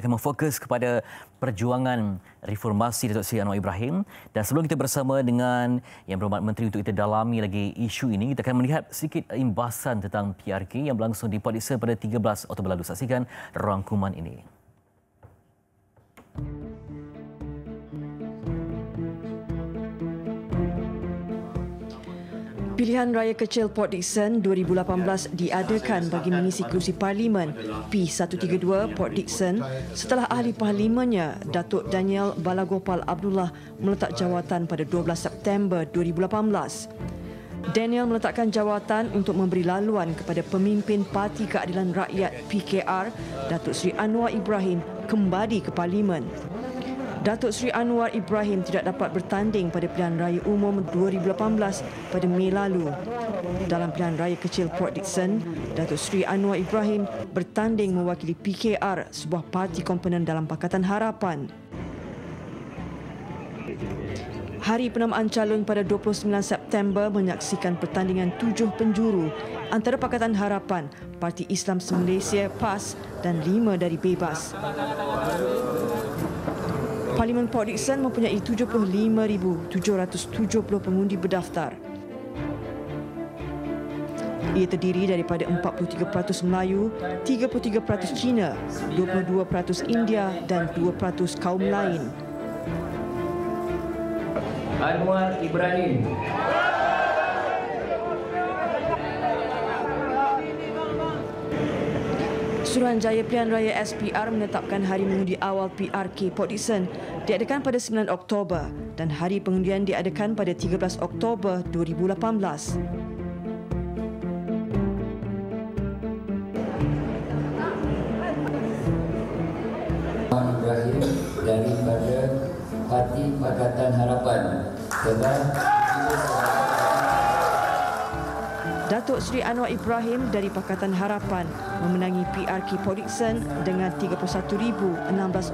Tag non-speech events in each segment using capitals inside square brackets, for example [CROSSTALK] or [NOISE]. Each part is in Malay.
Kita akan fokus kepada perjuangan reformasi Datuk Seri Anwar Ibrahim. Dan sebelum kita bersama dengan Yang Berhormat Menteri untuk kita dalami lagi isu ini, kita akan melihat sedikit imbasan tentang PRK yang berlangsung di Polisa pada 13 Oktober lalu. Saksikan rangkuman ini. Thank you. Pilihan Raya Kecil Port Dickson 2018 ya, diadakan bagi mengisi kerusi Parlimen P132 Port Dickson setelah ahli parlimennya Datuk Daniel Balagopal Abdullah meletak jawatan pada 12 September 2018. Daniel meletakkan jawatan untuk memberi laluan kepada pemimpin Parti Keadilan Rakyat PKR Datuk Sri Anwar Ibrahim kembali ke Parlimen. Datuk Seri Anwar Ibrahim tidak dapat bertanding pada pilihan raya umum 2018 pada Mei lalu. Dalam pilihan raya kecil Port Dickson, Datuk Seri Anwar Ibrahim bertanding mewakili PKR, sebuah parti komponen dalam Pakatan Harapan. Hari penamaan calon pada 29 September menyaksikan pertandingan tujuh penjuru antara Pakatan Harapan, Parti Islam Malaysia PAS dan lima dari Bebas. Parlimen Port Dickson mempunyai 75,770 pengundi berdaftar. Ia terdiri daripada 43% Melayu, 33% Cina, 22% India dan 2% kaum lain. Anwar Ibrahim. Anwar Ibrahim. Suruhanjaya Pilihan Raya SPR menetapkan hari mengundi awal PRK Port Dixon diadakan pada 9 Oktober dan hari pengundian diadakan pada 13 Oktober 2018. Berakhir daripada Parti Pakatan Harapan telah Datuk Seri Anwar Ibrahim dari Pakatan Harapan memenangi PRK Podixon dengan 31,016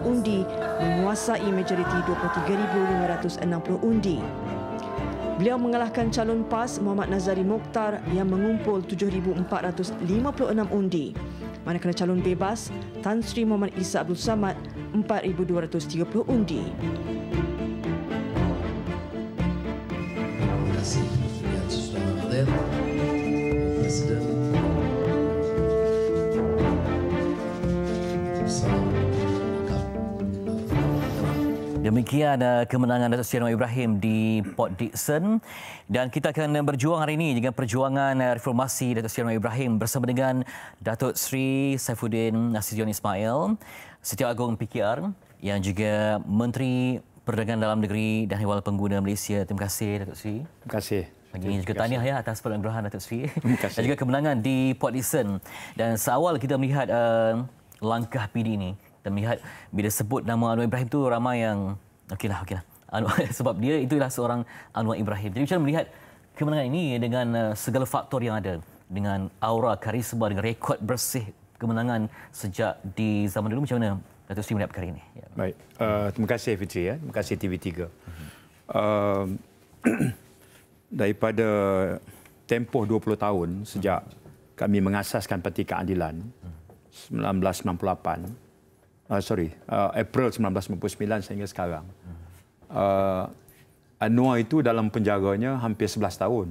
undi menguasai majoriti 23,560 undi. Beliau mengalahkan calon PAS Muhammad Nazari Mokhtar yang mengumpul 7,456 undi. Manakala calon bebas Tan Sri Muhammad Isa Abdul Samad 4,230 undi. Terima kasih. demikian uh, kemenangan Datuk Seri Ibrahim di Port Dickson dan kita akan berjuang hari ini dengan perjuangan eh, reformasi Datuk Seri Ibrahim bersama dengan Datuk Sri Saifuddin Nasirion Ismail Setia Agong PKR yang juga Menteri Perdagangan Dalam Negeri dan Hewan Pengguna Malaysia. Terima kasih Datuk Sri. Terima kasih. Lagi ini juga tahniah ya atas penganugerahan Datuk Seri. [LAUGHS] Dan juga kemenangan di Port Dickson. Dan seawal kita melihat uh, langkah PD ini, kita melihat bila sebut nama Anwar Ibrahim tu ramai yang Okeylah, okeylah. [LAUGHS] sebab dia itulah seorang Anwar Ibrahim. Jadi macam melihat kemenangan ini dengan uh, segala faktor yang ada. Dengan aura karisma, dengan rekod bersih kemenangan sejak di zaman dulu. Macam mana Dato' Sri melihat perkara ini? Ya. Baik. Uh, terima kasih Fitri. Ya. Terima kasih TV3. Uh, [CLEARS THROAT] daripada tempoh 20 tahun sejak kami mengasaskan Parti Keadilan 1998 uh, sorry, uh, April 1999 sehingga sekarang. Uh, Anwar itu dalam penjaganya hampir 11 tahun.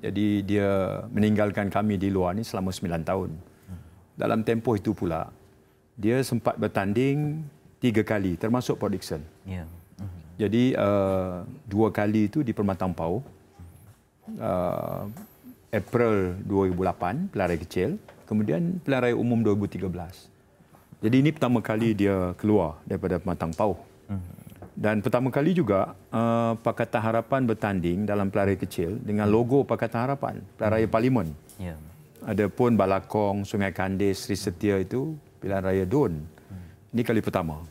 Jadi dia meninggalkan kami di luar ni selama 9 tahun. Dalam tempoh itu pula, dia sempat bertanding tiga kali termasuk Port Dixon. Ya. Hmm. Jadi uh, dua kali itu di Permatang Pau. Uh, April 2008, pelarai kecil. Kemudian pelarai umum 2013. Jadi ini pertama kali dia keluar daripada pematang pauh. Hmm. Dan pertama kali juga uh, Pakatan Harapan bertanding dalam pelarai kecil dengan hmm. logo Pakatan Harapan, pelarai hmm. parlimen. Ya. Yeah. Adapun Balakong, Sungai Kandis, Sri Setia itu pilihan raya DUN. Hmm. Ini kali pertama.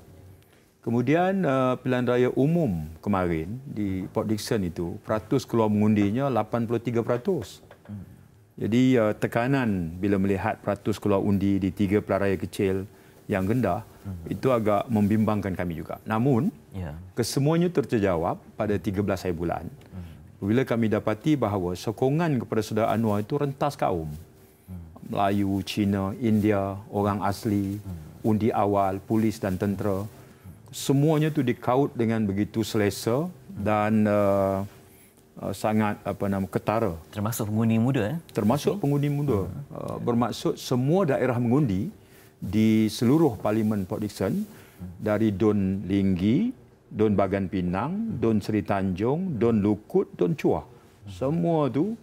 Kemudian uh, pilihan raya umum kemarin di Port Dickson itu peratus keluar mengundinya 83%. Hmm. Jadi uh, tekanan bila melihat peratus keluar undi di tiga pelarai kecil yang rendah hmm. itu agak membimbangkan kami juga. Namun, ya. kesemuanya terjawab pada 13 hari bulan hmm. bila kami dapati bahawa sokongan kepada saudara Anwar itu rentas kaum. Hmm. Melayu, Cina, India, orang asli, undi awal, polis dan tentera. Semuanya itu dikaut dengan begitu selesa dan uh, uh, sangat apa nama ketara termasuk pengundi muda eh? termasuk pengundi muda uh, bermaksud semua daerah mengundi di seluruh parlimen Port Dickson dari Don Linggi, Don Bagan Pinang, Don Seri Tanjung, Don Lukut, Don Chua. Semua tu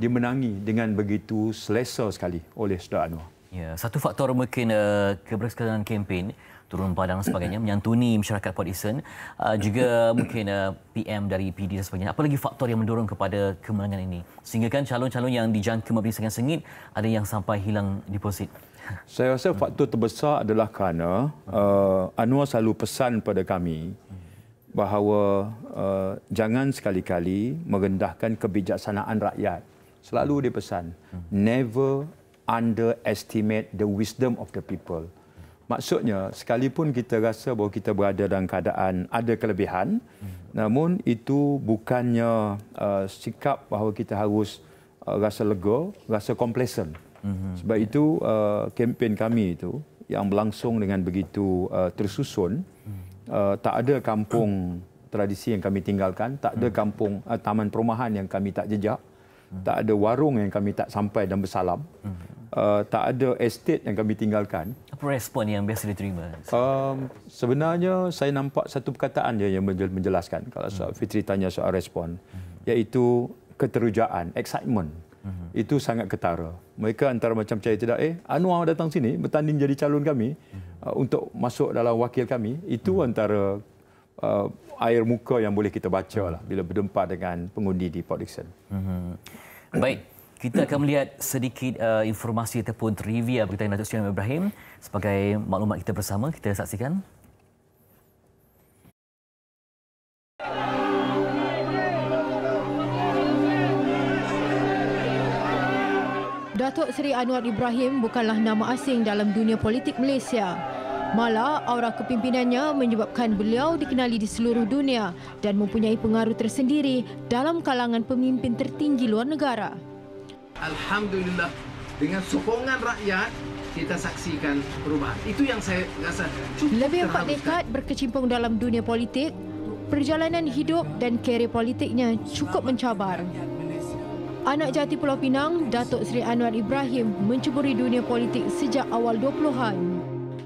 dimenangi dengan begitu selesa sekali oleh Saudara Anwar. Ya, satu faktor mungkin uh, eh, keberhasilan kempen turun padang dan sebagainya menyantuni masyarakat Port Dickson uh, juga [COUGHS] mungkin uh, eh, PM dari PD dan sebagainya apalagi faktor yang mendorong kepada kemenangan ini sehingga kan calon-calon yang dijangka memberi mempunyai sengit ada yang sampai hilang deposit saya rasa faktor terbesar adalah kerana uh, Anwar selalu pesan pada kami bahawa uh, jangan sekali-kali merendahkan kebijaksanaan rakyat. Selalu dia pesan, never underestimate the wisdom of the people. Maksudnya, sekalipun kita rasa bahawa kita berada dalam keadaan ada kelebihan, namun itu bukannya uh, sikap bahawa kita harus uh, rasa lega, rasa complacent hmm Sebab ya. itu uh, kempen kami itu yang berlangsung dengan begitu uh, tersusun hmm. uh, tak ada kampung tradisi yang kami tinggalkan, tak ada hmm. kampung uh, taman perumahan yang kami tak jejak, hmm. tak ada warung yang kami tak sampai dan bersalam. Uh, tak ada estate yang kami tinggalkan. Apa respon yang biasa diterima? Um, sebenarnya saya nampak satu perkataan je yang menjelaskan kalau soal Fitri tanya soal respon, iaitu keterujaan, excitement huh mhm. Itu sangat ketara. Mereka antara macam percaya tidak, eh Anwar datang sini bertanding jadi calon kami uh-huh. uh, untuk masuk dalam wakil kami. Itu uh-huh. antara uh, air muka yang boleh kita baca uh-huh. lah, bila berdempa dengan pengundi di Port Dickson. Uh-huh. Baik. Kita akan melihat sedikit uh, informasi ataupun trivia berkaitan Datuk Seri Ibrahim sebagai maklumat kita bersama. Kita saksikan. Datuk Seri Anwar Ibrahim bukanlah nama asing dalam dunia politik Malaysia. Malah, aura kepimpinannya menyebabkan beliau dikenali di seluruh dunia dan mempunyai pengaruh tersendiri dalam kalangan pemimpin tertinggi luar negara. Alhamdulillah, dengan sokongan rakyat, kita saksikan perubahan. Itu yang saya rasa cukup Lebih empat dekad berkecimpung dalam dunia politik, perjalanan hidup dan kerjaya politiknya cukup mencabar. Anak jati Pulau Pinang, Datuk Seri Anwar Ibrahim mencuburi dunia politik sejak awal 20-an.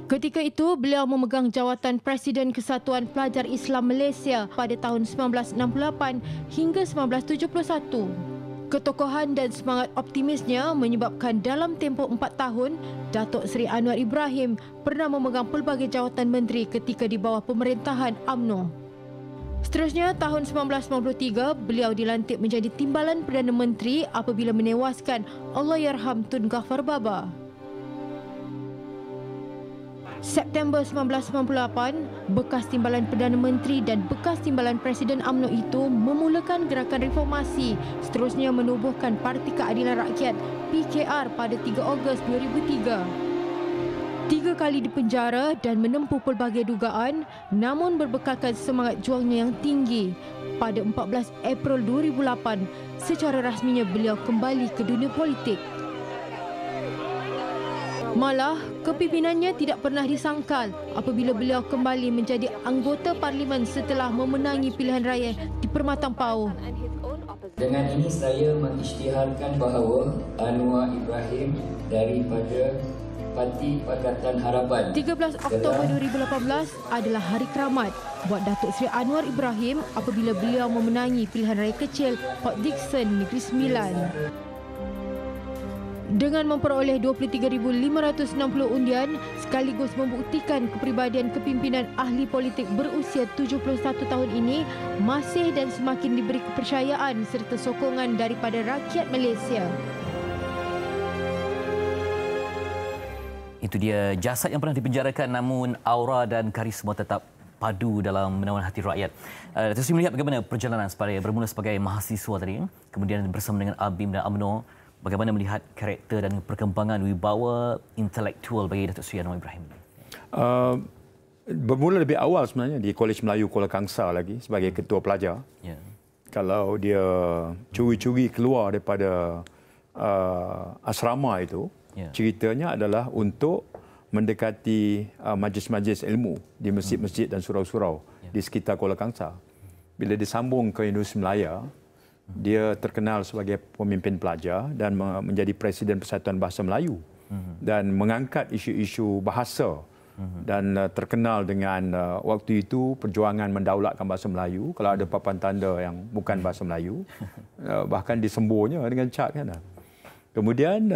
Ketika itu, beliau memegang jawatan Presiden Kesatuan Pelajar Islam Malaysia pada tahun 1968 hingga 1971. Ketokohan dan semangat optimisnya menyebabkan dalam tempoh empat tahun, Datuk Seri Anwar Ibrahim pernah memegang pelbagai jawatan menteri ketika di bawah pemerintahan AMNO. Seterusnya, tahun 1993 beliau dilantik menjadi timbalan Perdana Menteri apabila menewaskan Allahyarham Tun Ghaffar Baba. September 1998, bekas timbalan Perdana Menteri dan bekas timbalan Presiden UMNO itu memulakan gerakan reformasi seterusnya menubuhkan Parti Keadilan Rakyat PKR pada 3 Ogos 2003. Tiga kali dipenjara dan menempuh pelbagai dugaan namun berbekalkan semangat juangnya yang tinggi. Pada 14 April 2008, secara rasminya beliau kembali ke dunia politik. Malah, kepimpinannya tidak pernah disangkal apabila beliau kembali menjadi anggota parlimen setelah memenangi pilihan raya di Permatang Pau. Dengan ini saya mengisytiharkan bahawa Anwar Ibrahim daripada Parti Pakatan Harapan. 13 Oktober 2018 adalah hari keramat buat Datuk Seri Anwar Ibrahim apabila beliau memenangi pilihan raya kecil Port Dickson, Negeri Sembilan. Dengan memperoleh 23,560 undian sekaligus membuktikan kepribadian kepimpinan ahli politik berusia 71 tahun ini masih dan semakin diberi kepercayaan serta sokongan daripada rakyat Malaysia. Itu dia jasad yang pernah dipenjarakan namun aura dan karisma tetap padu dalam menawan hati rakyat. Uh, eh, Terus melihat bagaimana perjalanan sebagai bermula sebagai mahasiswa tadi, ya. kemudian bersama dengan Abim dan Amno, bagaimana melihat karakter dan perkembangan wibawa intelektual bagi Datuk Sri Anwar Ibrahim? Uh, bermula lebih awal sebenarnya di Kolej Melayu Kuala Kangsar lagi sebagai ketua pelajar. Yeah. Kalau dia curi-curi keluar daripada uh, asrama itu, yeah. ceritanya adalah untuk mendekati uh, majlis-majlis ilmu di masjid-masjid dan surau-surau yeah. di sekitar Kuala Kangsar. Bila disambung ke Universiti Melaya, dia terkenal sebagai pemimpin pelajar dan menjadi Presiden Persatuan Bahasa Melayu mhm. dan mengangkat isu-isu bahasa mhm. dan uh, terkenal dengan uh, waktu itu perjuangan mendaulatkan bahasa Melayu kalau ada papan tanda yang bukan bahasa Melayu [LAUGHS] uh, bahkan disembuhnya dengan cat kan kemudian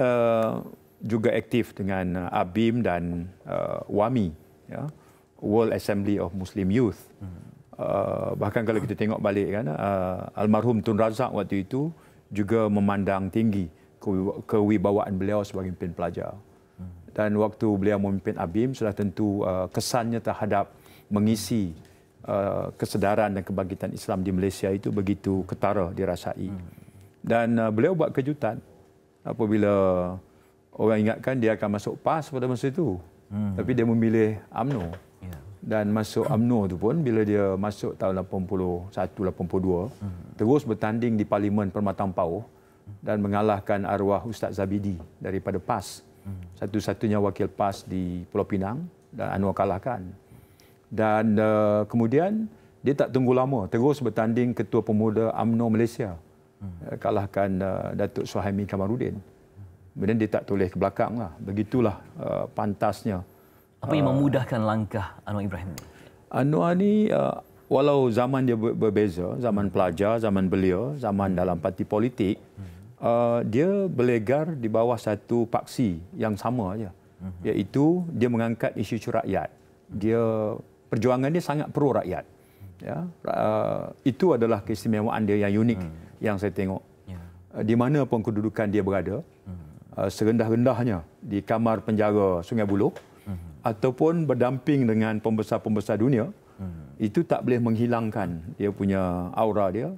juga aktif dengan uh, ABIM dan uh, WAMI, ya? World Assembly of Muslim Youth. Uh, bahkan kalau kita tengok balik kan, uh, almarhum Tun Razak waktu itu juga memandang tinggi kewibawaan beliau sebagai pemimpin pelajar. Dan waktu beliau memimpin ABIM, sudah tentu uh, kesannya terhadap mengisi uh, kesedaran dan kebangkitan Islam di Malaysia itu begitu ketara dirasai. Dan uh, beliau buat kejutan apabila orang ingatkan dia akan masuk PAS pada masa itu. Hmm. Tapi dia memilih AMNO. Ya. Dan masuk AMNO itu pun bila dia masuk tahun 81 82 hmm. terus bertanding di Parlimen Permatang Pau dan mengalahkan arwah Ustaz Zabidi daripada PAS. Hmm. Satu-satunya wakil PAS di Pulau Pinang dan Anwar kalahkan. Dan uh, kemudian dia tak tunggu lama terus bertanding Ketua Pemuda AMNO Malaysia. Hmm. Eh, kalahkan uh, Datuk Suhaimi Kamarudin kemudian dia tak toleh ke belakang lah. Begitulah uh, pantasnya. Apa yang uh, memudahkan uh, langkah Anwar Ibrahim ini? Anwar ini, uh, walau zaman dia ber- berbeza, zaman pelajar, zaman belia, zaman hmm. dalam parti politik, hmm. uh, dia berlegar di bawah satu paksi yang sama saja. Hmm. Iaitu dia mengangkat isu-isu rakyat. Dia perjuangan dia sangat pro rakyat. Ya, uh, itu adalah keistimewaan dia yang unik hmm. yang saya tengok. Yeah. Uh, di mana pun kedudukan dia berada, hmm. Uh, serendah-rendahnya di kamar penjara Sungai Buloh uh-huh. ataupun berdamping dengan pembesar-pembesar dunia uh-huh. itu tak boleh menghilangkan dia punya aura dia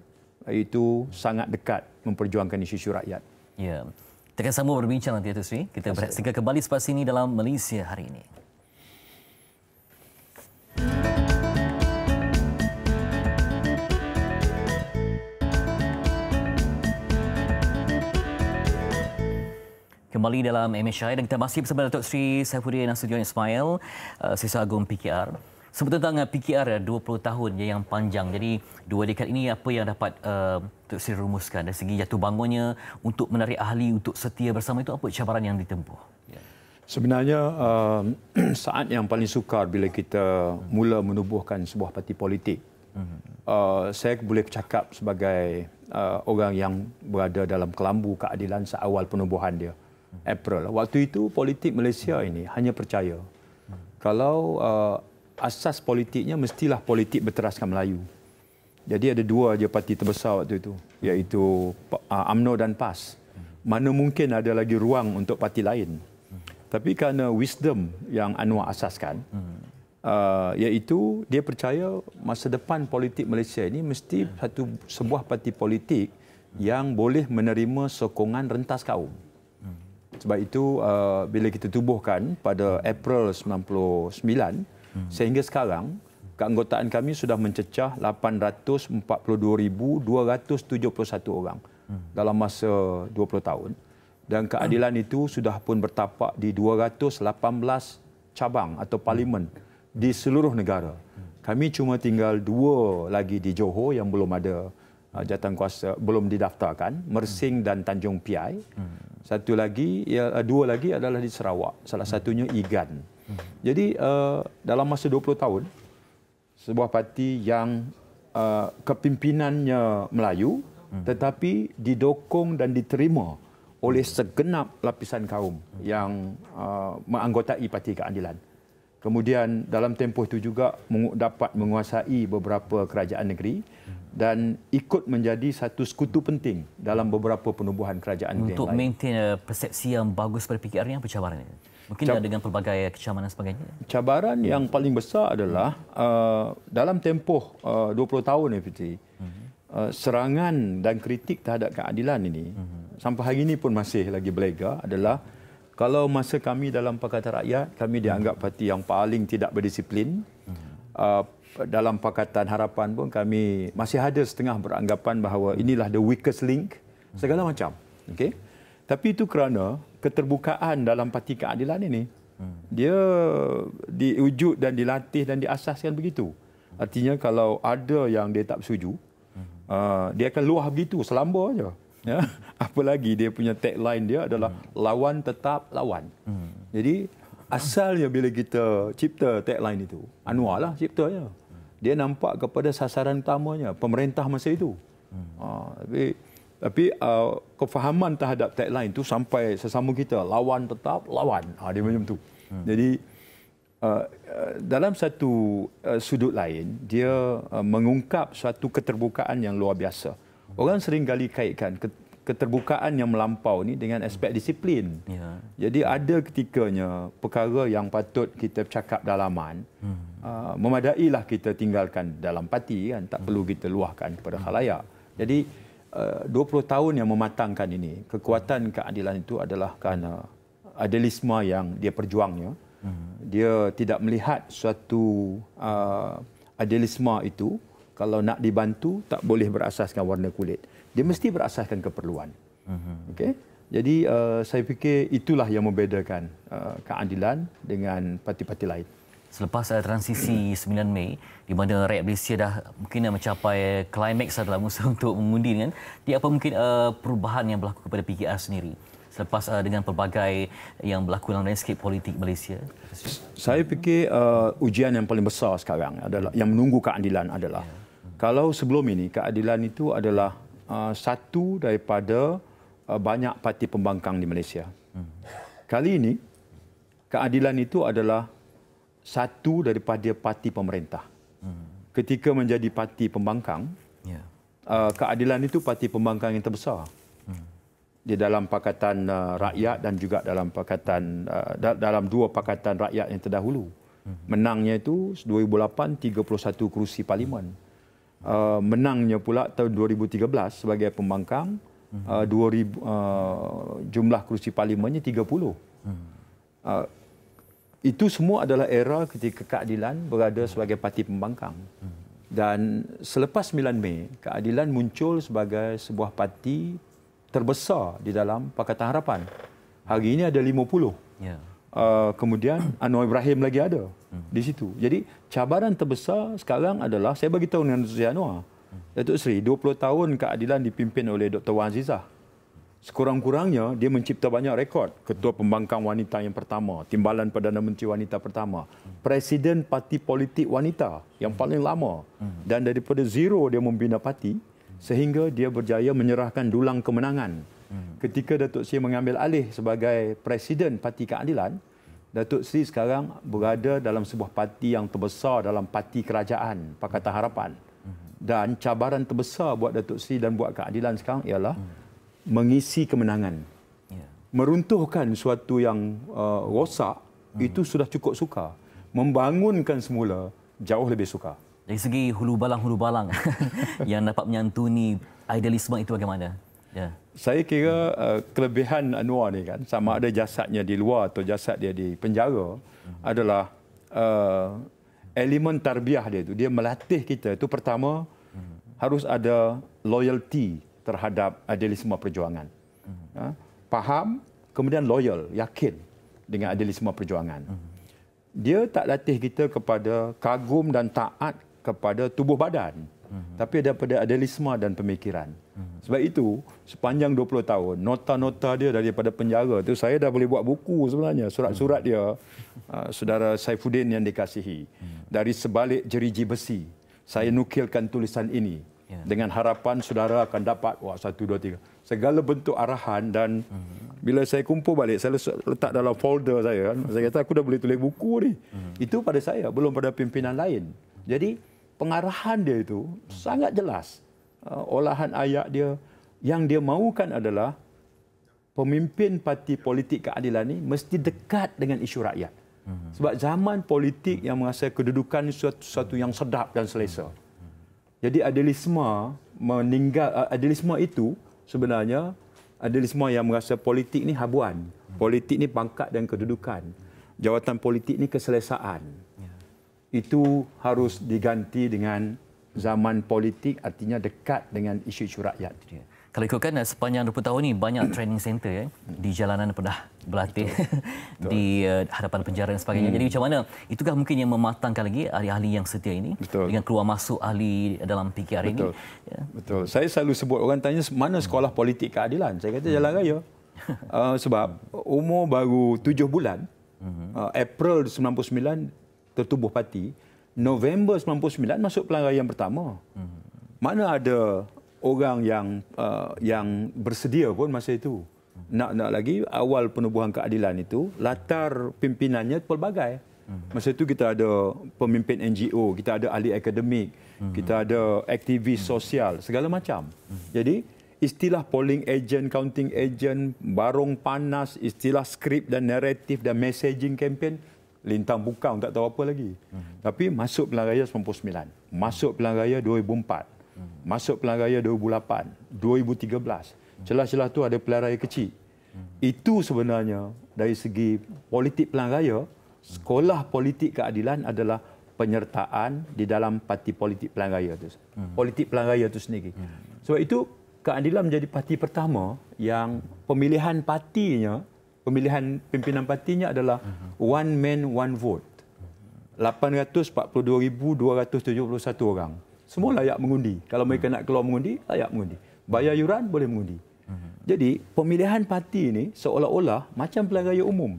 itu sangat dekat memperjuangkan isu-isu rakyat. Ya. Yeah. Kita akan sambung berbincang nanti Tuan Sri. Kita berhati segera kembali selepas ini dalam Malaysia hari ini. kembali dalam MHI dan kita masih bersama Datuk Sri Saifuddin Nasution Ismail, uh, Siswa Agung PKR. Sebut tentang eh, PKR 20 eh, tahun yang panjang. Jadi dua dekad ini apa yang dapat uh, Sri rumuskan dari segi jatuh bangunnya untuk menarik ahli untuk setia bersama itu apa cabaran yang ditempuh? Ya. Sebenarnya uh, [CLEARS THROAT] saat yang paling sukar bila kita mula menubuhkan sebuah parti politik. Uh, saya boleh cakap sebagai uh, orang yang berada dalam kelambu keadilan seawal penubuhan dia. Uh, April. Lah. Waktu itu politik Malaysia ini hanya percaya kalau uh, asas politiknya mestilah politik berteraskan Melayu. Jadi ada dua aja parti terbesar waktu itu iaitu uh, AMNO dan PAS. Mana mungkin ada lagi ruang untuk parti lain. Tapi kerana wisdom yang Anwar asaskan uh, iaitu dia percaya masa depan politik Malaysia ini mesti satu sebuah parti politik yang boleh menerima sokongan rentas kaum. Sebab itu uh, bila kita tubuhkan pada April 99 hmm. sehingga sekarang keanggotaan kami sudah mencecah 842,271 orang hmm. dalam masa 20 tahun dan keadilan itu sudah pun bertapak di 218 cabang atau parlimen di seluruh negara. Kami cuma tinggal dua lagi di Johor yang belum ada uh, jatuh kuasa belum didaftarkan, Mersing dan Tanjung Piai. Hmm. Satu lagi, ya, eh, dua lagi adalah di Sarawak. Salah satunya Igan. Jadi uh, dalam masa 20 tahun, sebuah parti yang uh, kepimpinannya Melayu tetapi didokong dan diterima oleh segenap lapisan kaum yang uh, menganggotai Parti Keadilan. Kemudian dalam tempoh itu juga dapat menguasai beberapa kerajaan negeri dan ikut menjadi satu sekutu penting dalam beberapa penubuhan kerajaan untuk yang lain. Untuk maintain uh, persepsi yang bagus pada PKR ini, apa cabarannya? Mungkin Cab- dengan pelbagai kecaman dan sebagainya. Cabaran hmm. yang paling besar adalah uh, dalam tempoh uh, 20 tahun, FPT, mhm. uh, serangan dan kritik terhadap keadilan ini, hmm. sampai hari ini pun masih lagi belega adalah kalau masa kami dalam Pakatan Rakyat, kami dianggap parti yang paling tidak berdisiplin, mhm. uh, dalam Pakatan Harapan pun kami masih ada setengah beranggapan bahawa inilah the weakest link segala macam. Okay, Tapi itu kerana keterbukaan dalam parti keadilan ini. Hmm. Dia diwujud dan dilatih dan diasaskan begitu. Artinya kalau ada yang dia tak setuju, hmm. uh, dia akan luah begitu selamba aja. Ya. [LAUGHS] Apalagi dia punya tagline dia adalah hmm. lawan tetap lawan. Jadi asalnya bila kita cipta tagline itu, Anwar lah ciptanya dia nampak kepada sasaran utamanya pemerintah masa itu. Hmm. Uh, tapi tapi uh, kefahaman terhadap tagline itu sampai sesama kita lawan tetap lawan. Ha, dia hmm. macam tu. Hmm. Jadi uh, dalam satu uh, sudut lain dia uh, mengungkap suatu keterbukaan yang luar biasa. Hmm. Orang sering kali kaitkan keterbukaan yang melampau ni dengan aspek disiplin. Ya. Jadi ada ketikanya perkara yang patut kita cakap dalaman, hmm. uh, memadailah kita tinggalkan dalam parti kan, tak hmm. perlu kita luahkan kepada khalayak. Hmm. Jadi ah, uh, 20 tahun yang mematangkan ini, kekuatan keadilan itu adalah kerana adilisme yang dia perjuangnya. Hmm. Dia tidak melihat suatu uh, ah, adilisme itu kalau nak dibantu tak boleh berasaskan warna kulit dia mesti berasaskan keperluan. Uh-huh. Okey. Jadi uh, saya fikir itulah yang membedakan uh, keadilan dengan parti-parti lain. Selepas uh, transisi 9 [CLEARS THROAT] Mei di mana rakyat Malaysia dah mungkin dah mencapai klimaks lah dalam usaha [LAUGHS] untuk mengundi dengan di apa mungkin uh, perubahan yang berlaku kepada PKR sendiri selepas uh, dengan pelbagai yang berlaku dalam landscape politik Malaysia. Saya fikir uh, ujian yang paling besar sekarang adalah yang menunggu keadilan adalah yeah. kalau sebelum ini keadilan itu adalah Uh, satu daripada uh, banyak parti pembangkang di Malaysia. Hmm. Kali ini keadilan itu adalah satu daripada parti pemerintah. Hmm. Ketika menjadi parti pembangkang, ya. uh, keadilan itu parti pembangkang yang terbesar hmm. di dalam pakatan rakyat dan juga dalam pakatan dalam dua pakatan rakyat yang terdahulu. Menangnya itu 2008 31 kerusi parlimen. Hmm. Uh, menangnya pula tahun 2013 sebagai pembangkang uh, 2000 uh, jumlah kerusi parlimennya 30. Uh, itu semua adalah era ketika keadilan berada sebagai parti pembangkang. Dan selepas 9 Mei, keadilan muncul sebagai sebuah parti terbesar di dalam Pakatan Harapan. Hari ini ada 50. Yeah. Uh, kemudian Anwar Ibrahim lagi ada di situ. Jadi cabaran terbesar sekarang adalah saya bagi tahu dengan Dato' Sri Anwar. Dato' Sri, 20 tahun keadilan dipimpin oleh Dr. Wan Azizah. Sekurang-kurangnya dia mencipta banyak rekod. Ketua pembangkang wanita yang pertama, timbalan Perdana Menteri wanita pertama, presiden parti politik wanita yang paling lama dan daripada zero dia membina parti sehingga dia berjaya menyerahkan dulang kemenangan ketika Datuk Seri mengambil alih sebagai presiden parti keadilan. Datuk Sri sekarang berada dalam sebuah parti yang terbesar dalam parti kerajaan Pakatan Harapan. Mhm. Dan cabaran terbesar buat Datuk Sri dan buat keadilan sekarang ialah mhm. mengisi kemenangan. Ya. Meruntuhkan sesuatu yang uh, rosak mhm. itu sudah cukup suka, Membangunkan semula jauh lebih suka. Dari segi hulu balang-hulu balang [LAUGHS] yang dapat menyantuni idealisme itu bagaimana? Ya. Yeah saya kira uh, kelebihan Anwar ni kan sama ada jasadnya di luar atau jasad dia di penjara hmm. adalah uh, elemen tarbiyah dia tu dia melatih kita itu pertama hmm. harus ada loyalty terhadap idealisme perjuangan uh, faham kemudian loyal yakin dengan idealisme perjuangan dia tak latih kita kepada kagum dan taat kepada tubuh badan tapi daripada idealisme dan pemikiran sebab itu, sepanjang 20 tahun, nota-nota dia daripada penjara itu, saya dah boleh buat buku sebenarnya. Surat-surat dia, hmm. uh, saudara Saifuddin yang dikasihi. Hmm. Dari sebalik jeriji besi, saya hmm. nukilkan tulisan ini. Ya. Dengan harapan saudara akan dapat, wah, satu, dua, tiga. Segala bentuk arahan dan bila saya kumpul balik, saya letak dalam folder saya. Kan, saya kata, aku dah boleh tulis buku ni. Itu pada saya, belum pada pimpinan lain. Jadi, pengarahan dia itu sangat jelas uh, olahan ayat dia yang dia mahukan adalah pemimpin parti politik keadilan ini mesti dekat dengan isu rakyat. Hmm. Sebab zaman politik yang merasa kedudukan suatu, suatu yang sedap dan selesa. Jadi adilisme meninggal uh, adilisme itu sebenarnya adilisme yang merasa politik ini habuan. Hmm. Politik ini pangkat dan kedudukan. Jawatan politik ini keselesaan. Ya. Itu harus diganti dengan zaman politik artinya dekat dengan isu-isu rakyat dia. Kalau ikutkan eh, sepanjang 20 tahun ini banyak training center ya di jalanan pernah berlatih [LAUGHS] di uh, hadapan penjara dan sebagainya. Hmm. Jadi macam mana itukah mungkin yang mematangkan lagi ahli-ahli yang setia ini Betul. dengan keluar masuk ahli dalam PKR Betul. ini. Ya. Betul. Saya selalu sebut orang tanya mana sekolah politik keadilan. Saya kata jalan raya. Uh, [LAUGHS] sebab umur baru 7 bulan uh, April 99 tertubuh parti November 99 masuk pelanggaran yang pertama. Mana ada orang yang uh, yang bersedia pun masa itu. Nak nak lagi awal penubuhan keadilan itu latar pimpinannya pelbagai. Masa itu kita ada pemimpin NGO, kita ada ahli akademik, kita ada aktivis sosial, segala macam. Jadi istilah polling agent, counting agent, barong panas, istilah skrip dan naratif dan messaging campaign lintang bukang tak tahu apa lagi. Hmm. Tapi masuk Pilihan Raya 99, masuk Pilihan Raya 2004, hmm. masuk Pilihan Raya 2008, 2013. Hmm. hmm. Celah-celah tu ada Pilihan Raya kecil. Hmm. Itu sebenarnya dari segi politik Pilihan Raya, hmm. sekolah politik keadilan adalah penyertaan di dalam parti politik Pilihan Raya tu. Hmm. Politik Pilihan Raya tu sendiri. Hmm. Sebab itu keadilan menjadi parti pertama yang pemilihan partinya pemilihan pimpinan partinya adalah mhm. one man one vote. 842,271 orang. Semua mhm. layak mengundi. Kalau mereka nak keluar mengundi, layak mengundi. Bayar mhm. yuran boleh mengundi. Jadi pemilihan parti ini seolah-olah macam pelan raya umum.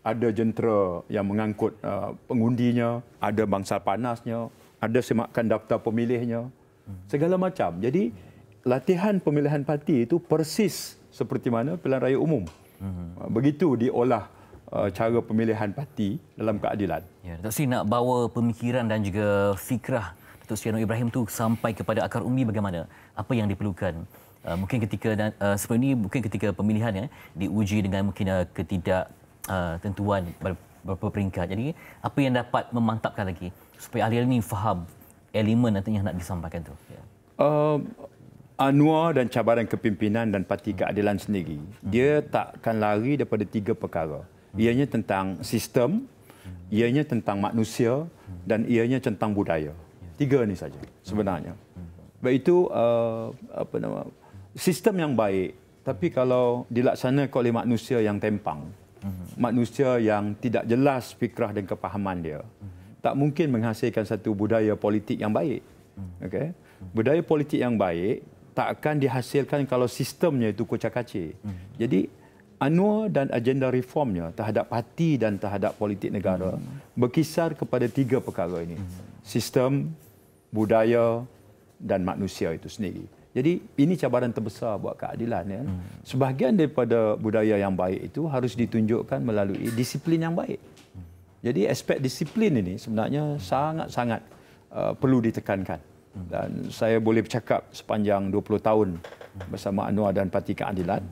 Ada jentera yang mengangkut uh, pengundinya, ada bangsa panasnya, ada semakan daftar pemilihnya, segala macam. Jadi latihan pemilihan parti itu persis seperti mana pelan raya umum. Uh-huh. Begitu diolah uh, cara pemilihan parti dalam keadilan. Ya, Datuk Seri nak bawa pemikiran dan juga fikrah Datuk Seri Anwar Ibrahim tu sampai kepada akar umbi bagaimana? Apa yang diperlukan? Uh, mungkin ketika uh, sebelum ini mungkin ketika pemilihan ya diuji dengan mungkin uh, ketidak uh, tentuan beberapa peringkat. Jadi apa yang dapat memantapkan lagi supaya ahli-ahli ini faham elemen yang nak disampaikan tu. Ya. Uh, anua dan cabaran kepimpinan dan parti keadilan sendiri dia takkan lari daripada tiga perkara ianya tentang sistem ianya tentang manusia dan ianya tentang budaya tiga ini saja sebenarnya baik itu eh, apa nama sistem yang baik tapi kalau dilaksanakan oleh manusia yang tempang manusia yang tidak jelas fikrah dan kepahaman dia tak mungkin menghasilkan satu budaya politik yang baik Okay, budaya politik yang baik tak akan dihasilkan kalau sistemnya itu kocak-kacir. Hmm. Jadi Anwar dan agenda reformnya terhadap parti dan terhadap politik negara hmm. berkisar kepada tiga perkara ini. Hmm. Sistem, budaya dan manusia itu sendiri. Jadi ini cabaran terbesar buat keadilan ya. Hmm. Sebahagian daripada budaya yang baik itu harus ditunjukkan melalui disiplin yang baik. Hmm. Jadi aspek disiplin ini sebenarnya sangat-sangat uh, perlu ditekankan dan saya boleh bercakap sepanjang 20 tahun bersama Anwar dan Parti Keadilan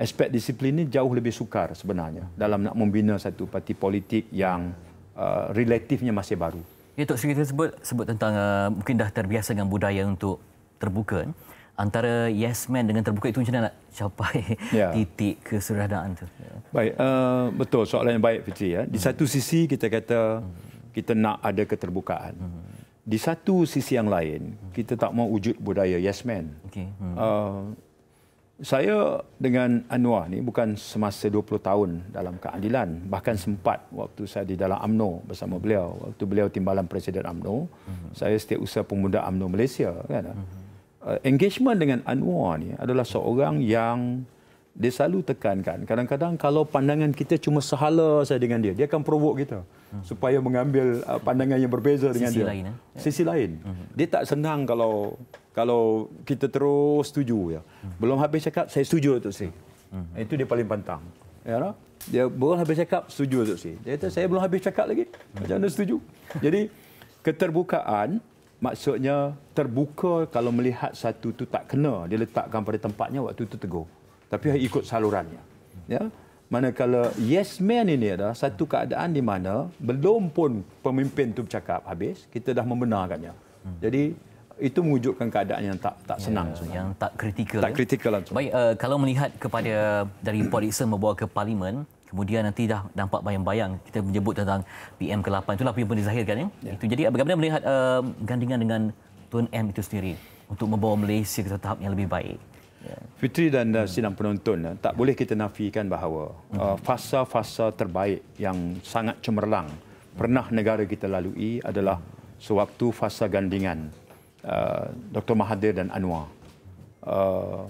aspek disiplin ini jauh lebih sukar sebenarnya dalam nak membina satu parti politik yang uh, relatifnya masih baru. Ya Tok Sri sebut sebut tentang uh, mungkin dah terbiasa dengan budaya untuk terbuka antara yes man dengan terbuka itu macam mana nak capai ya. [LAUGHS] titik keseradaan tu. Ya. Baik, uh, betul soalan yang baik Fitri ya. Di hmm. satu sisi kita kata kita nak ada keterbukaan. Hmm di satu sisi yang lain kita tak mau wujud budaya yes man. Okay. Hmm. Uh, saya dengan Anwar ni bukan semasa 20 tahun dalam keadilan bahkan sempat waktu saya di dalam AMNO bersama beliau waktu beliau timbalan presiden AMNO hmm. saya setiausaha pemuda AMNO Malaysia kan. Hmm. Uh, engagement dengan Anwar ni adalah seorang yang dia selalu tekankan kadang-kadang kalau pandangan kita cuma sehala saja dengan dia dia akan provok kita mm-hmm. supaya mengambil uh, pandangan yang berbeza dengan sisi dia lain, eh? sisi lain mm-hmm. dia tak senang kalau kalau kita terus setuju ya mm-hmm. belum habis cakap saya setuju tu sih mm-hmm. itu dia paling pantang ya no? dia mhm. belum habis cakap setuju tu sih dia kata saya belum habis cakap lagi mhm. macam mana setuju jadi keterbukaan maksudnya terbuka kalau melihat satu tu tak kena dia letakkan pada tempatnya waktu tu teguh tapi ikut salurannya. Ya. Manakala yes man ini adalah satu keadaan di mana belum pun pemimpin itu bercakap habis, kita dah membenarkannya. Hmm. Jadi itu mewujudkan keadaan yang tak tak ya, senang ya, yang tak kritikal. Tak kritikal langsung. Baik uh, kalau melihat kepada dari Polixon membawa ke parlimen kemudian nanti dah nampak bayang-bayang kita menyebut tentang PM ke-8 itulah apa yang pun dizahirkan ya. ya. Itu jadi eh, bagaimana melihat uh, gandingan dengan Tun M itu sendiri untuk membawa Malaysia ke tahap yang lebih baik. Yeah. Fitri dan uh, sidang penonton eh, tak boleh kita nafikan bahawa hmm. uh, fasa-fasa terbaik yang sangat cemerlang pernah negara kita lalui adalah sewaktu fasa gandingan uh, Dr Mahathir dan Anwar. Uh,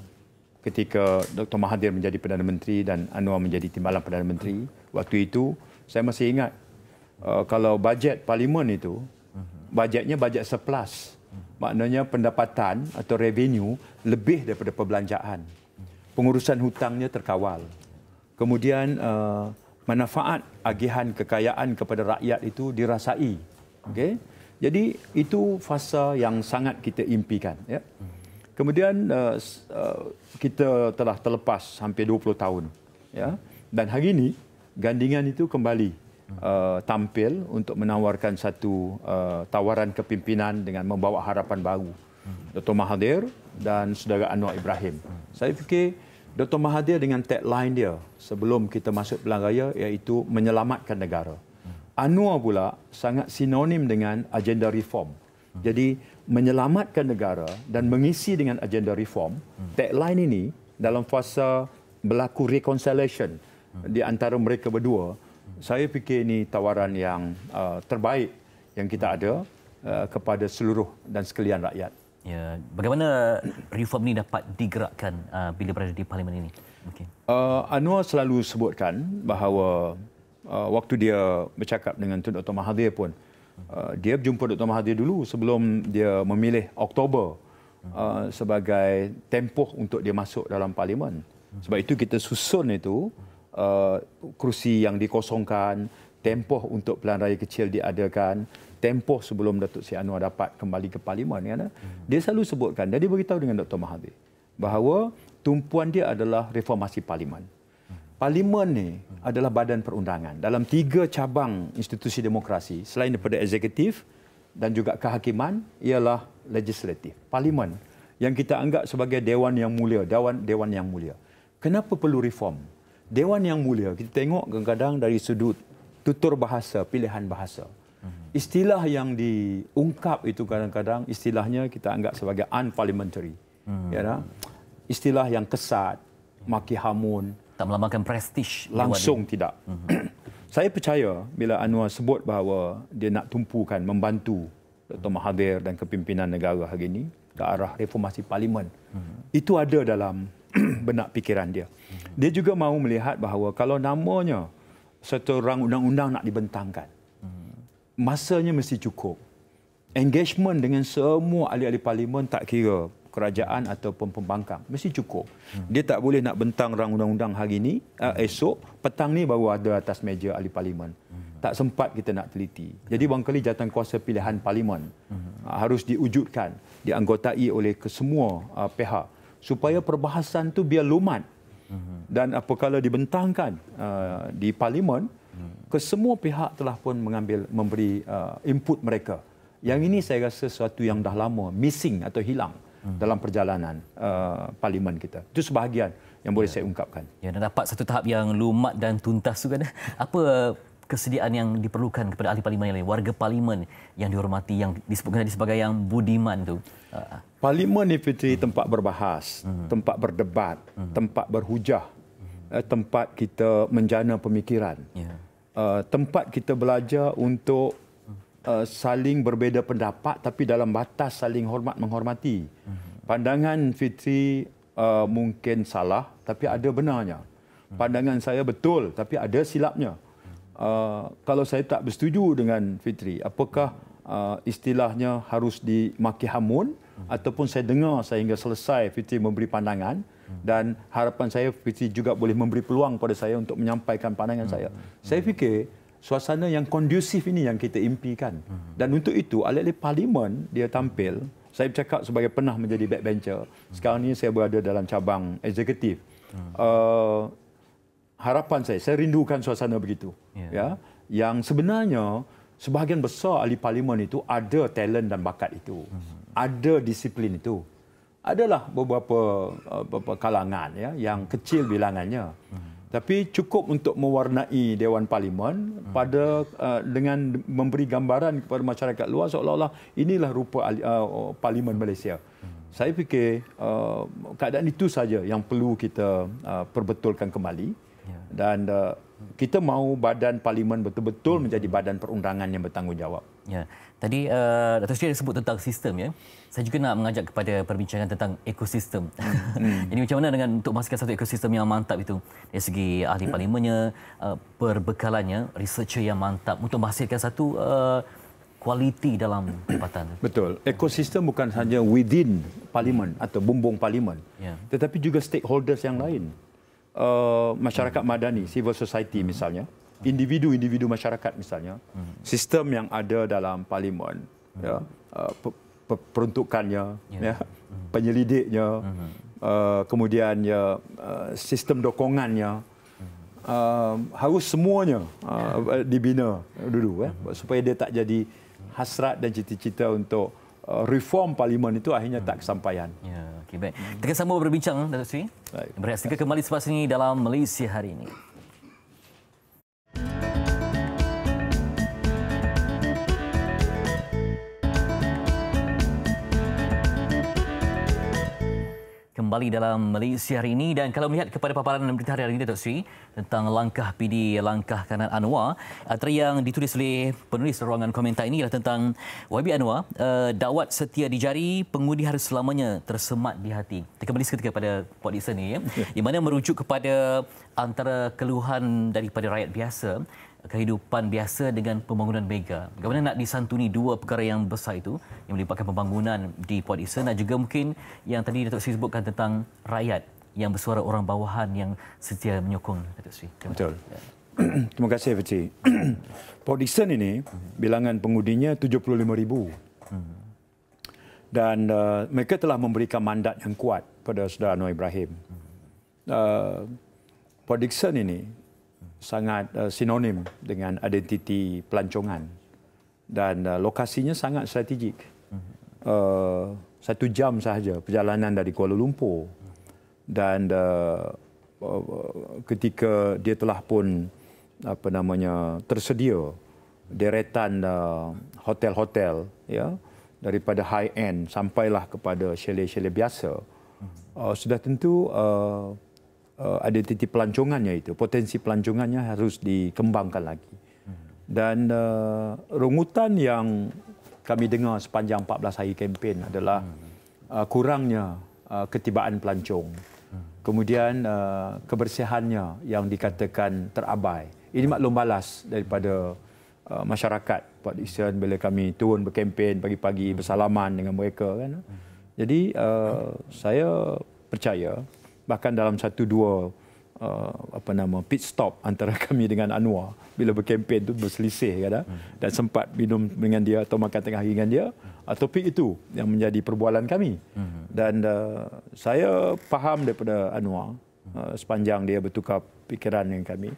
ketika Dr Mahathir menjadi Perdana Menteri dan Anwar menjadi Timbalan Perdana Menteri, waktu itu saya masih ingat uh, kalau bajet parlimen itu hmm. bajetnya bajet surplus maknanya pendapatan atau revenue lebih daripada perbelanjaan. Pengurusan hutangnya terkawal. Kemudian uh, manfaat agihan kekayaan kepada rakyat itu dirasai. okay Jadi itu fasa yang sangat kita impikan, ya. Kemudian uh, kita telah terlepas hampir 20 tahun, ya. Dan hari ini gandingan itu kembali uh, tampil untuk menawarkan satu uh, tawaran kepimpinan dengan membawa harapan baru. Dr. Mahathir dan Saudara Anwar Ibrahim. Saya fikir Dr. Mahathir dengan tagline dia sebelum kita masuk pelan raya iaitu menyelamatkan negara. Anwar pula sangat sinonim dengan agenda reform. Jadi menyelamatkan negara dan mengisi dengan agenda reform, tagline ini dalam fasa berlaku reconciliation di antara mereka berdua, saya fikir ini tawaran yang uh, terbaik yang kita ada uh, kepada seluruh dan sekalian rakyat. Ya, bagaimana reform ini dapat digerakkan uh, bila berada di parlimen ini? Okay. Uh, Anwar selalu sebutkan bahawa uh, waktu dia bercakap dengan Tun Dr. Mahathir pun, uh, dia berjumpa Dr. Mahathir dulu sebelum dia memilih Oktober uh, sebagai tempoh untuk dia masuk dalam parlimen. Sebab itu kita susun itu uh, uh, kerusi yang dikosongkan, tempoh untuk pelan raya kecil diadakan, tempoh sebelum Datuk Si Anwar dapat kembali ke parlimen. Kan? Hmm. Dia selalu sebutkan dan dia beritahu dengan Dr. Mahathir bahawa tumpuan dia adalah reformasi parlimen. Hmm. Parlimen ni hmm. adalah badan perundangan dalam tiga cabang institusi demokrasi selain daripada eksekutif dan juga kehakiman ialah legislatif. Parlimen yang kita anggap sebagai dewan yang mulia, dewan dewan yang mulia. Kenapa perlu reform? Dewan Yang Mulia, kita tengok kadang-kadang dari sudut tutur bahasa, pilihan bahasa. Hmm. Istilah yang diungkap itu kadang-kadang istilahnya kita anggap sebagai unparliamentary. Hmm. Ya, nah? Istilah yang kesat, hmm. maki hamun. Tak melambangkan prestij. Langsung dia. tidak. Hmm. [CLEARS THROAT] Saya percaya bila Anwar sebut bahawa dia nak tumpukan, membantu Dr. Mahathir dan kepimpinan negara hari ini ke arah reformasi parlimen. Hmm. Itu ada dalam [CLEARS THROAT] benak pikiran dia. Dia juga mahu melihat bahawa kalau namanya satu rang undang-undang nak dibentangkan, masanya mesti cukup. Engagement dengan semua ahli-ahli parlimen tak kira kerajaan ataupun pembangkang mesti cukup. Dia tak boleh nak bentang rang undang-undang hari ini, uh, eh, esok, petang ni baru ada atas meja ahli parlimen. Tak sempat kita nak teliti. Jadi bangkali jatuh kuasa pilihan parlimen hmm. ha, harus diwujudkan, dianggotai oleh kesemua uh, pihak supaya perbahasan tu biar lumat dan apabila dibentangkan uh, di parlimen kesemua pihak telah pun mengambil memberi uh, input mereka yang ini saya rasa sesuatu yang dah lama missing atau hilang dalam perjalanan uh, parlimen kita itu sebahagian yang boleh ya. saya ungkapkan ya dan dapat satu tahap yang lumat dan tuntas juga dah. apa kesediaan yang diperlukan kepada ahli parlimen yang lain warga parlimen yang dihormati yang disebutkan tadi sebagai yang budiman tu Parlimen ni Fitri hmm. tempat berbahas, hmm. tempat berdebat, hmm. tempat berhujah, hmm. tempat kita menjana pemikiran. Yeah. Ya. Uh, tempat kita belajar untuk uh, saling berbeza pendapat tapi dalam batas saling hormat menghormati. Hmm. Pandangan Fitri uh, mungkin salah tapi ada benarnya. Hmm. Pandangan saya betul tapi ada silapnya. Uh, kalau saya tak bersetuju dengan Fitri, apakah uh, istilahnya harus dimaki hamun? hmm. ataupun saya dengar sehingga selesai Fitri memberi pandangan hmm. dan harapan saya Fitri juga boleh memberi peluang pada saya untuk menyampaikan pandangan hmm. saya. Hmm. Saya fikir suasana yang kondusif ini yang kita impikan. Hmm. Dan untuk itu alih-alih parlimen dia tampil, saya bercakap sebagai pernah menjadi backbencher. Hmm. Sekarang ini saya berada dalam cabang eksekutif. Hmm. Uh, harapan saya saya rindukan suasana begitu. Yeah. Ya. Yang sebenarnya sebahagian besar ahli parlimen itu ada talent dan bakat itu ada disiplin itu. Adalah beberapa eh, beberapa kalangan ya yang kecil bilangannya. Tapi cukup untuk mewarnai Dewan Parlimen pada uh, dengan memberi gambaran kepada masyarakat luar seolah-olah inilah rupa uh, Parlimen Malaysia. Saya fikir uh, keadaan itu saja yang perlu kita uh, perbetulkan kembali ya. dan uh, kita mahu badan parlimen betul-betul menjadi badan perundangan yang bertanggungjawab. Ya. Tadi uh, eh, Dato' Sri sebut tentang sistem ya. Saya juga nak mengajak kepada perbincangan tentang ekosistem. Hmm. [LAUGHS] Ini macam mana dengan untuk memastikan satu ekosistem yang mantap itu dari segi ahli parlimennya, uh, perbekalannya, researcher yang mantap untuk menghasilkan satu uh, kualiti dalam [CLEARS THROAT] jabatan. Betul. Ekosistem bukan hanya within parlimen atau bumbung parlimen. Ya. Tetapi juga stakeholders yang lain. Uh, masyarakat madani, civil society misalnya, individu-individu masyarakat misalnya, hmm. sistem yang ada dalam parlimen, hmm. ya, uh, peruntukannya, ya, ya hmm. penyelidiknya, uh, kemudian ya, uh, sistem dokongannya, um, harus semuanya ya. dibina dulu, ya, supaya dia tak jadi hasrat dan cita-cita untuk Uh, reform parlimen itu akhirnya hmm. tak kesampaian. Ya, okay, baik. Kita sama berbincang, Datuk Sri. Baik. Berhasil kembali selepas ini dalam Malaysia hari ini. kembali dalam Malaysia hari ini dan kalau melihat kepada paparan dan berita hari ini Datuk Sri tentang langkah PD langkah kanan Anwar antara yang ditulis oleh penulis ruangan komentar ini ialah tentang YB Anwar uh, eh, dakwat setia di jari pengundi harus selamanya tersemat di hati kita kembali seketika pada Pak Dixon ini ya, [LAUGHS] di mana merujuk kepada antara keluhan daripada rakyat biasa kehidupan biasa dengan pembangunan mega. Bagaimana nak disantuni dua perkara yang besar itu yang melibatkan pembangunan di Port Eastern dan juga mungkin yang tadi Datuk Sri sebutkan tentang rakyat yang bersuara orang bawahan yang setia menyokong Datuk Sri. Terima Betul. Ya. [CLEARS THROAT] Terima kasih Pak Cik. [CLEARS THROAT] Port Eastern ini hmm. bilangan pengudinya 75,000 hmm. Dan uh, mereka telah memberikan mandat yang kuat kepada Saudara Anwar Ibrahim. Hmm. Uh, Port Dixon ini sangat uh, sinonim dengan identiti pelancongan dan uh, lokasinya sangat strategik. Mhm. Uh, satu jam sahaja perjalanan dari Kuala Lumpur dan uh, uh, ketika dia telah pun apa namanya tersedia deretan uh, hotel-hotel ya daripada high end sampailah kepada chalet-chalet biasa mhm. uh, sudah tentu uh, uh, identiti pelancongannya itu, potensi pelancongannya harus dikembangkan lagi. Dan uh, rungutan yang kami dengar sepanjang 14 hari kempen adalah uh, kurangnya uh, ketibaan pelancong. Kemudian uh, kebersihannya yang dikatakan terabai. Ini maklum balas daripada uh, masyarakat Pak Isyan bila kami turun berkempen pagi-pagi bersalaman dengan mereka. Kan? Jadi uh, saya percaya bahkan dalam satu dua uh, apa nama pit stop antara [LAUGHS] kami dengan Anwar bila berkempen tu berselisih kata ha? dan sempat minum dengan dia atau makan tengah hari dengan dia uh, topik itu yang menjadi perbualan kami hmm. dan uh, saya faham daripada Anwar uh, sepanjang dia bertukar fikiran dengan kami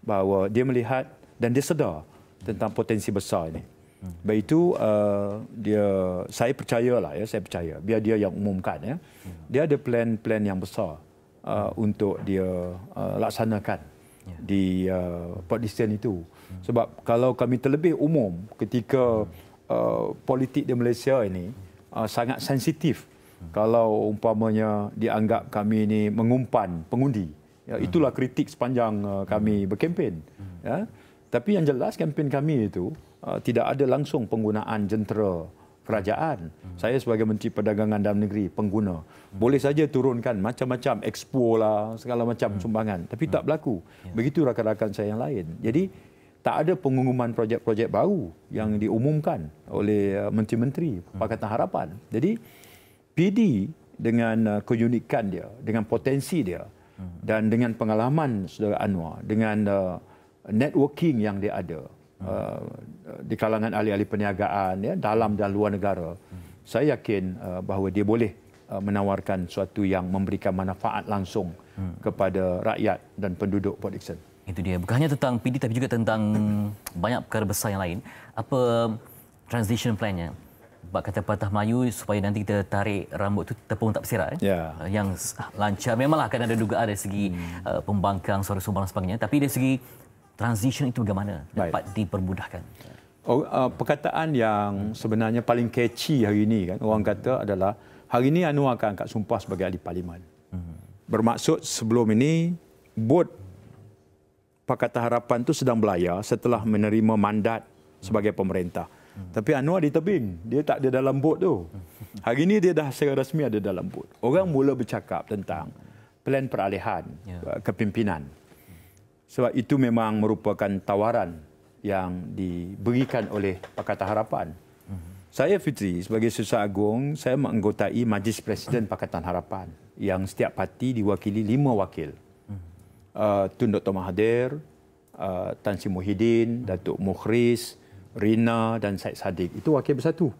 bahawa dia melihat dan dia sedar tentang potensi besar ini. Hmm. Sebab itu uh, dia saya percayalah ya saya percaya biar dia yang umumkan ya. Hmm. Dia ada plan-plan yang besar Uh, untuk dia uh, laksanakan yeah. di uh, Port Dickson itu. Yeah. Sebab kalau kami terlebih umum ketika uh, politik di Malaysia ini uh, sangat sensitif kalau umpamanya dianggap kami ini mengumpan pengundi ya hmm. itulah kritik sepanjang uh, kami hmm. berkempen hmm. ya tapi yang jelas kempen kami itu uh, tidak ada langsung penggunaan jentera kerajaan. Saya sebagai Menteri Perdagangan Dalam Negeri, pengguna. Boleh saja turunkan macam-macam, expo lah, segala macam sumbangan. Tapi tak berlaku. Ya. Begitu rakan-rakan saya yang lain. Jadi, tak ada pengumuman projek-projek baru yang diumumkan oleh uh, Menteri-Menteri Pakatan Harapan. Jadi, PD dengan uh, keunikan dia, dengan potensi dia hmm. dan dengan pengalaman saudara Anwar, dengan uh, networking yang dia ada, uh, di kalangan ahli-ahli perniagaan ya dalam dan luar negara hmm. saya yakin uh, bahawa dia boleh uh, menawarkan sesuatu yang memberikan manfaat langsung hmm. kepada rakyat dan penduduk Port Dickson itu dia bukan hanya tentang PD tapi juga tentang banyak perkara besar yang lain apa um, transition plannya buat kata patah Melayu supaya nanti kita tarik rambut itu tepung tak bersirat eh? yeah. Uh, yang lancar memanglah akan ada dugaan dari segi hmm. Uh, pembangkang suara sumbang dan sebagainya tapi dari segi transition itu bagaimana dapat Baik. dipermudahkan? Oh, uh, perkataan yang sebenarnya paling catchy hari ini kan orang kata adalah hari ini Anwar akan angkat sumpah sebagai ahli parlimen. Hmm. Bermaksud sebelum ini bot Pakatan Harapan itu sedang belayar setelah menerima mandat sebagai pemerintah. Hmm. Tapi Anwar di tebing, dia tak ada dalam bot tu. Hmm. Hari ini dia dah secara rasmi ada dalam bot. Orang mula bercakap tentang plan peralihan ya. kepimpinan. Sebab itu memang merupakan tawaran yang diberikan oleh Pakatan Harapan. Saya Fitri sebagai susah Agong, saya menggotai Majlis Presiden Pakatan Harapan yang setiap parti diwakili lima wakil. Uh, Tun Dr. Mahathir, uh, Tan Sri Muhyiddin, Datuk Mukhris, Rina dan Syed Saddiq. Itu wakil bersatu.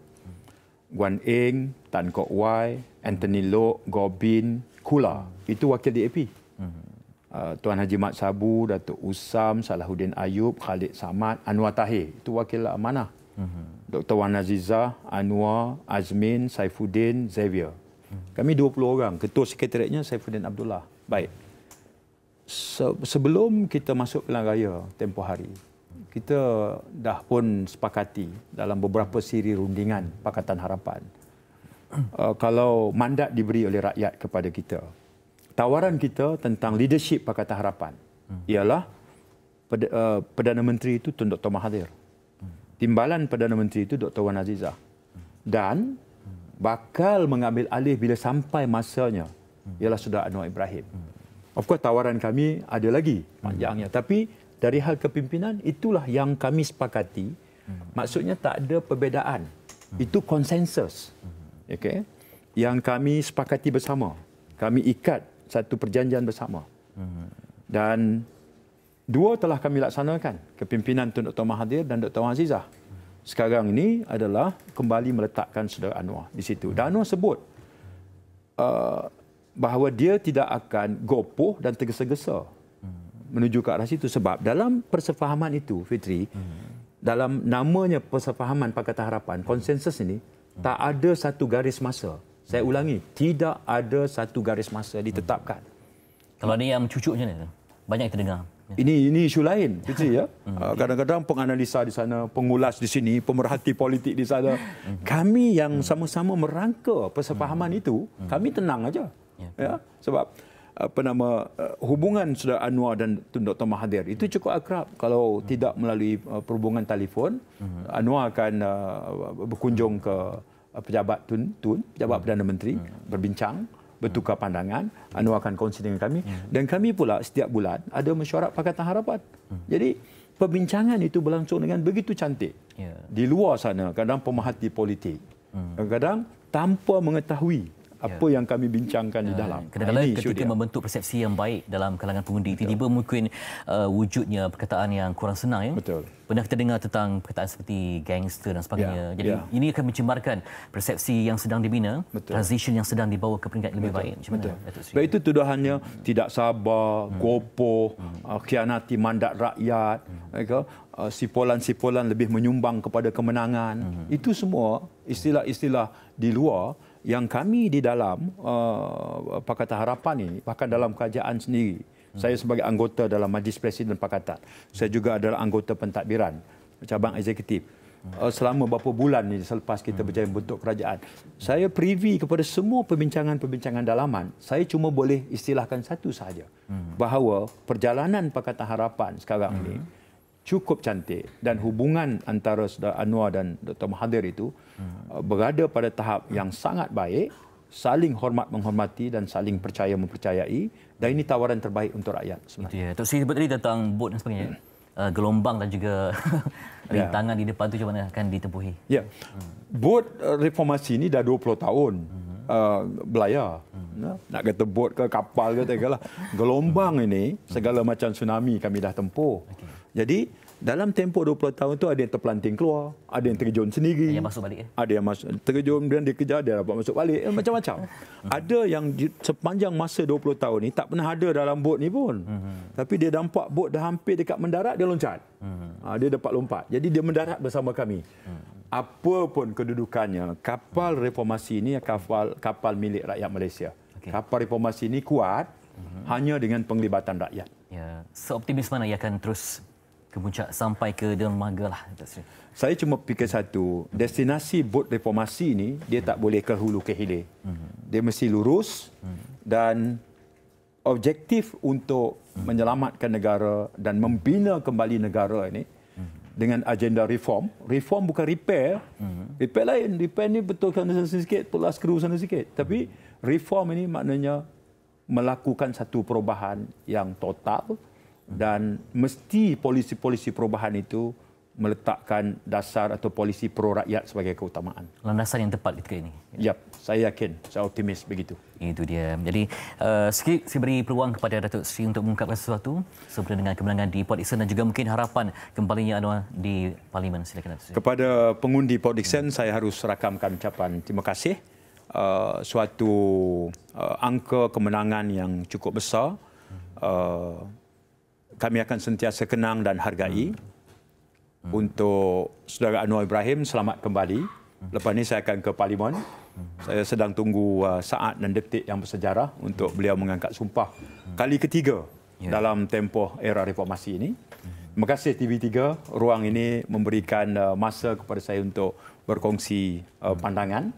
Guan Eng, Tan Kok Wai, Anthony Lok, Gobin, Kula. Itu wakil DAP. uh Eh, Tuan Haji Mat Sabu, Datuk Usam, Salahuddin Ayub, Khalid Samad, Anwar Tahir. Itu wakil mana? Uh-huh. Mhm. Dr. Wan Azizah, Anwar, Azmin, Saifuddin, Xavier. Uh-huh. Kami 20 orang. Ketua sekretariatnya Saifuddin Abdullah. Baik. Se- sebelum kita masuk pelan raya tempoh hari, kita dah pun sepakati dalam beberapa siri rundingan Pakatan Harapan. Uh, kalau mandat diberi oleh rakyat kepada kita, tawaran kita tentang leadership Pakatan Harapan hmm. ialah uh, Perdana Menteri itu Tun Dr. Mahathir. Hmm. Timbalan Perdana Menteri itu Dr. Wan Azizah. Hmm. Dan bakal mengambil alih bila sampai masanya ialah Saudara Anwar Ibrahim. Of course tawaran kami ada lagi panjangnya. Tapi dari hal kepimpinan itulah yang kami sepakati. Maksudnya tak ada perbedaan. Itu konsensus. Okay? Yang kami sepakati bersama. Kami ikat satu perjanjian bersama. Hmm. Dan dua telah kami laksanakan, kepimpinan Tun Dr. Mahathir dan Dr. Azizah. Sekarang ini adalah kembali meletakkan saudara Anwar di situ. Dan Anwar sebut uh, bahawa dia tidak akan gopoh dan tergesa-gesa hmm. menuju ke arah situ sebab dalam persefahaman itu Fitri hmm. dalam namanya persefahaman Pakatan Harapan konsensus ini tak ada satu garis masa saya ulangi, tidak ada satu garis masa ditetapkan. Kalau ada yang cucuk macam mana? Banyak yang terdengar. Ini ini isu lain, Cici ya. Ah, kadang-kadang penganalisa di sana, pengulas di sini, pemerhati politik di sana. Kami yang sama-sama merangka persefahaman itu, kami tenang aja. Ya, ya? sebab apa nama eh, hubungan Saudara Anwar dan Tun Dr Mahathir itu cukup akrab kalau tidak melalui eh, perhubungan telefon Anwar akan eh, berkunjung ke Eh, pejabat tun tun pejabat hmm. perdana menteri hmm. berbincang hmm. bertukar pandangan hmm. anu akan konsen dengan kami hmm. dan kami pula setiap bulan ada mesyuarat pakatan harapan jadi perbincangan itu berlangsung dengan begitu cantik ya. di luar sana kadang pemerhati politik kadang tanpa mengetahui Ya. apa ya. yang kami bincangkan di ya, dalam. Kadang-kadang ini ketika membentuk persepsi yang baik dalam kalangan pengundi, Betul. tiba-tiba mungkin uh, wujudnya perkataan yang kurang senang. Ya? Betul. Pernah kita dengar tentang perkataan seperti gangster dan sebagainya. Ya. Jadi ya. ini akan mencemarkan persepsi yang sedang dibina, Betul. transition yang sedang dibawa ke peringkat yang lebih Betul. baik. Macam Betul. Mana, Betul. Itu tuduhannya hmm. tidak sabar, hmm. gopoh, hmm. uh, khianati mandat rakyat, hmm. mereka, uh, sipolan-sipolan lebih menyumbang kepada kemenangan. Hmm. Itu semua istilah-istilah di luar yang kami di dalam uh, Pakatan Harapan ini, bahkan dalam kerajaan sendiri, hmm. saya sebagai anggota dalam Majlis Presiden Pakatan, saya juga adalah anggota pentadbiran cabang eksekutif. Uh, selama beberapa bulan ini selepas kita hmm. berjaya membentuk kerajaan, saya privy kepada semua perbincangan-perbincangan dalaman, saya cuma boleh istilahkan satu sahaja, hmm. bahawa perjalanan Pakatan Harapan sekarang ini, hmm cukup cantik dan hubungan antara Saudara Anwar dan Dr Mahathir itu hmm. Uh, berada pada tahap yang sangat baik saling hormat menghormati dan saling percaya mempercayai dan ini tawaran terbaik untuk rakyat sebenarnya. Itu ya. Tok sebut tadi tentang bot dan sebagainya. Ya? Hmm. Uh, gelombang dan juga [LAUGHS] ya. rintangan di depan itu macam mana akan ditempuhi. Ya. Yeah. Hmm. Bot uh, reformasi ini dah 20 tahun hmm. uh, belayar. Hmm. Nah, nak kata bot ke kapal ke segala [LAUGHS] gelombang hmm. ini segala hmm. macam tsunami kami dah tempuh. Jadi dalam tempoh 20 tahun tu ada yang terpelanting keluar, ada yang terjun sendiri. Ada yang masuk balik. Eh? Ada yang masuk terjun dan dikejar dia dapat masuk balik. Eh, macam-macam. Hmm. ada yang sepanjang masa 20 tahun ini tak pernah ada dalam bot ni pun. Hmm. Tapi dia nampak bot dah hampir dekat mendarat dia loncat. Hmm. ha, dia dapat lompat. Jadi dia mendarat bersama kami. Apa pun kedudukannya, kapal reformasi ini kapal kapal milik rakyat Malaysia. Okay. Kapal reformasi ini kuat hanya dengan penglibatan rakyat. Ya. Seoptimis mana ia akan terus ke puncak sampai ke dermaga lah. Saya cuma fikir satu, destinasi bot reformasi ini dia tak boleh ke hulu ke hilir. Hmm. Dia mesti lurus hmm. dan objektif untuk hmm. menyelamatkan negara dan membina kembali negara ini dengan agenda reform. Reform bukan repair. Repair lain, repair ni betul kan sana sikit, pulas skru sana sikit. Tapi reform ini maknanya melakukan satu perubahan yang total dan mesti polisi-polisi perubahan itu meletakkan dasar atau polisi pro rakyat sebagai keutamaan. Landasan yang tepat ketika ini. Yap, saya yakin, saya optimis begitu. Itu dia. Jadi, uh, sikit saya beri peluang kepada Datuk Sri untuk mengungkapkan sesuatu sebenarnya dengan kemenangan di Port Dickson dan juga mungkin harapan kembalinya Anwar di Parlimen. Silakan Datuk Sri. Kepada pengundi Port Dickson, hmm. saya harus rakamkan ucapan terima kasih. Uh, suatu uh, angka kemenangan yang cukup besar. Uh, kami akan sentiasa kenang dan hargai. Hmm. Untuk Saudara Anwar Ibrahim, selamat kembali. Hmm. Lepas ini saya akan ke Parlimen. Hmm. Saya sedang tunggu uh, saat dan detik yang bersejarah untuk hmm. beliau mengangkat sumpah kali ketiga ya. dalam tempoh era reformasi ini. Terima kasih TV3, ruang ini memberikan uh, masa kepada saya untuk berkongsi uh, pandangan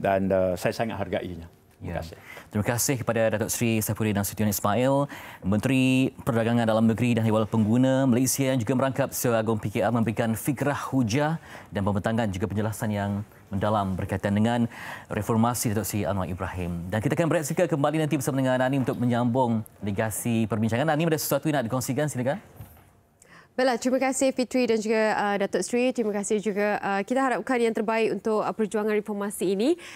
dan saya sangat hargainya. Terima ya. kasih. Yeah. Terima kasih kepada Datuk Seri Saifuddin Nasution Ismail, Menteri Perdagangan Dalam Negeri dan Hewan Pengguna Malaysia yang juga merangkap Sir Agong PKR memberikan fikrah hujah dan pembentangan juga penjelasan yang mendalam berkaitan dengan reformasi Datuk Seri Anwar Ibrahim. Dan kita akan break sekejap kembali nanti bersama dengan Nani untuk menyambung negasi perbincangan. Nani ada sesuatu yang nak dikongsikan, silakan. Baiklah, terima kasih Fitri dan juga uh, Datuk Sri. Terima kasih juga. Uh, kita harapkan yang terbaik untuk uh, perjuangan reformasi ini.